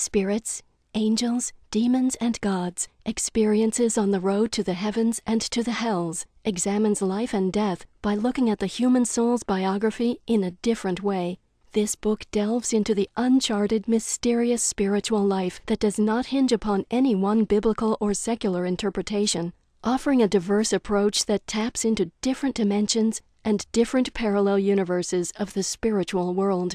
spirits, angels, demons, and gods, experiences on the road to the heavens and to the hells, examines life and death by looking at the human soul's biography in a different way. This book delves into the uncharted, mysterious spiritual life that does not hinge upon any one biblical or secular interpretation, offering a diverse approach that taps into different dimensions and different parallel universes of the spiritual world.